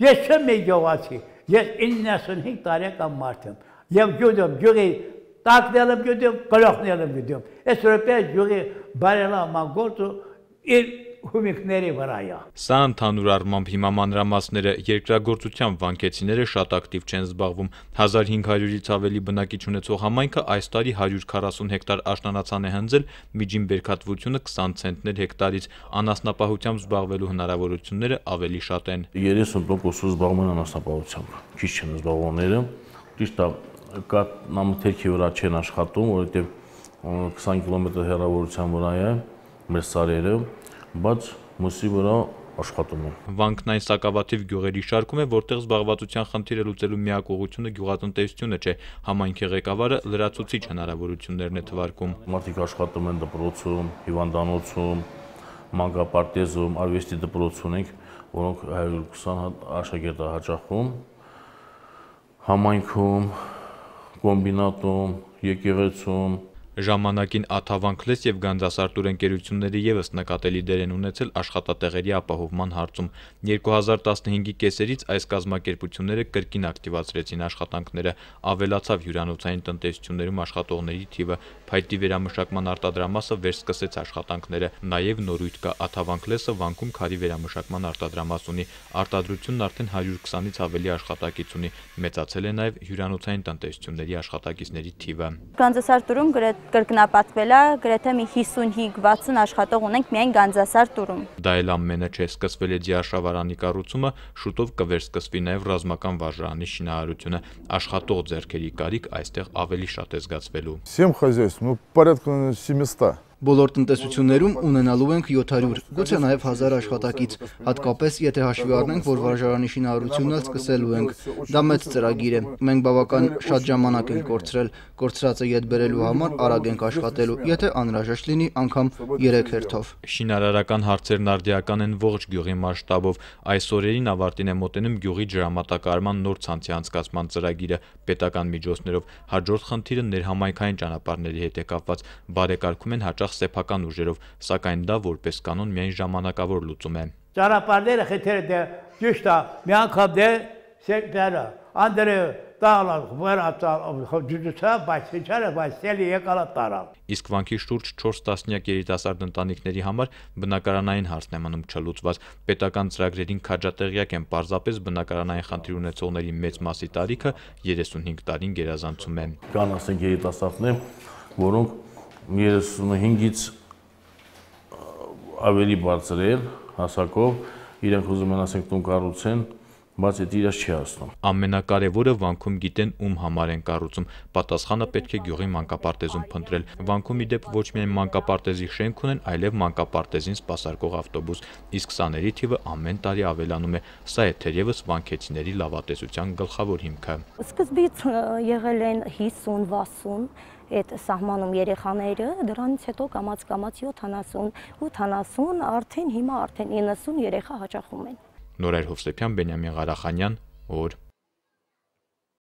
Ես չեմ մի գյուղացի, ես 95 տարեկան մարդ եմ։ Եվ գյուղում, գյուղի տակնել եմ գյուղում, գլոխնել եմ գյուղում։ Ես որպես գյուղի բարելավման գործը իր հումիկների վրայա։ Սա ընդհանուր առմամբ հիմա մանրամասները երկրագործության վանկեցիները շատ ակտիվ չեն զբաղվում։ 1500-ից ավելի բնակիչ ունեցող համայնքը այս տարի 140 հեկտար աշնանացան է հնձել, միջին բերքատվությունը 20 ցենտներ հեկտարից։ Անասնապահությամբ զբաղվելու հնարավորությունները ավելի շատ են։ 30% զբաղվում են անասնապահությամբ։ Քիչ չեն զբաղվողները։ Ճիշտ է, կա նամթերքի վրա չեն աշխատում, որովհետև 20 կիլոմետր հեռավորության վրա է մեր սարերը բայց մսի վրա աշխատում են։ Վանքն այն սակավաթիվ գյուղերի շարքում է, որտեղ զբաղվածության խնդիրը լուծելու միակ ուղղությունը գյուղատնտեսությունը չէ, համայնքի ղեկավարը լրացուցիչ հնարավորություններն է թվարկում։ Մարդիկ աշխատում են դպրոցում, հիվանդանոցում, մանկապարտեզում, արվեստի դպրոց ունենք, որոնք 120 հա- աշակերտ է հաճախում, համայնքում, կոմբինատում, եկեղեցում, Ժամանակին աթավանքլես և գանձասարտուր ընկերությունները ևս նկատելի դեր են ունեցել աշխատատեղերի ապահովման հարցում։ 2015-ի կեսերից այս կազմակերպությունները կրկին ակտիվացրեցին աշխատանքները, ավելացավ հյուրանոցային տնտեսություններում աշխատողների թիվը, փայտի վերամշակման արտադրամասը վերսկսեց աշխատանքները։ Նաև նորույթ կա աթավանքլեսը վանքում քարի վերամշակման արտադրամաս ունի, արտադրությունն արդեն 120-ից ավելի աշխատակից ունի, մեծացել է նաև հյուրանոցային տնտեսությունների աշխատակիցների թիվը։ Գանձասարտուրում գրետ կրկնապատկվելա գրեթե մի 55-60 աշխատող ունենք միայն Գանձասար տուրում։ Դա էլ ամենը չէ, սկսվել է դիաշավարանի կառուցումը, շուտով կվերսկսվի նաև ռազմական վարժարանի շինարարությունը։ Աշխատող ձեռքերի կարիք այստեղ ավելի շատ է զգացվելու։ Всем хозяйству, ну порядка 700 Բոլոր տնտեսություններում ունենալու ենք 700, գուցե նաև 1000 աշխատակից, հատկապես եթե հաշվի առնենք, որ վարժարանի շինարարությունն էլ սկսելու ենք։ Դա մեծ ծրագիր է։ Մենք բավական շատ ժամանակ ենք կորցրել։ Կորցրածը ետ բերելու համար արագ ենք աշխատելու, եթե անհրաժեշտ լինի, անգամ 3 հերթով։ Շինարարական հարցերն արդիական են ողջ գյուղի մասշտաբով։ Այս օրերին ավարտին է մոտենում գյուղի ջրամատակարարման նոր ցանցի անցկացման ծրագիրը պետական միջոցներով։ Հաջորդ խնդիրը ներհամայնքային ճանապարհների հետ է կապված։ Բարեկարգում են հաճախ հաճախ սեփական ուժերով, սակայն դա որպես կանոն միայն ժամանակավոր լուծում է։ Ճանապարհները խթերը դե ճիշտ է, մի անգամ դե սեփերը, անդրը տալան վերածալ ջուջուցա բայց չարը բայց սելի եկալա տարալ իսկ վանքի շուրջ 4 տասնյակ երիտասարդ ընտանիքների համար բնակարանային հարցն է մնում չլուծված պետական ծրագրերին քաջատեղյակ են պարզապես բնակարանային խնդիր ունեցողների մեծ մասի տարիքը 35 տարին գերազանցում են կան ասենք երիտասարդներ որոնք 35-ից ավելի բարձրել հասակով, իրենք ուզում են ասենք տուն կառուցեն բայց դա իրաց չի հասնում։ Ամենակարևորը վանքում գիտեն ում համար են կառուցում։ Պատասխանը պետք է գյուղի մանկապարտեզում փնտրել։ Վանքում իդեպ ոչ միայն մանկապարտեզի շենք ունեն, այլև մանկապարտեզին սպասարկող ավտոբուս, իսկ սաների թիվը ամեն տարի ավելանում է։ Սա է թերևս վանքեցիների լավատեսության գլխավոր հիմքը։ Սկզբից եղել են 50-60 այդ սահմանում երեխաները, դրանից հետո կամած-կամած 70, 80, արդեն հիմա արդեն 90 երեխա հաճախում են։ Նորայր Հովսեփյան, Բենյամին Ղարախանյան, օր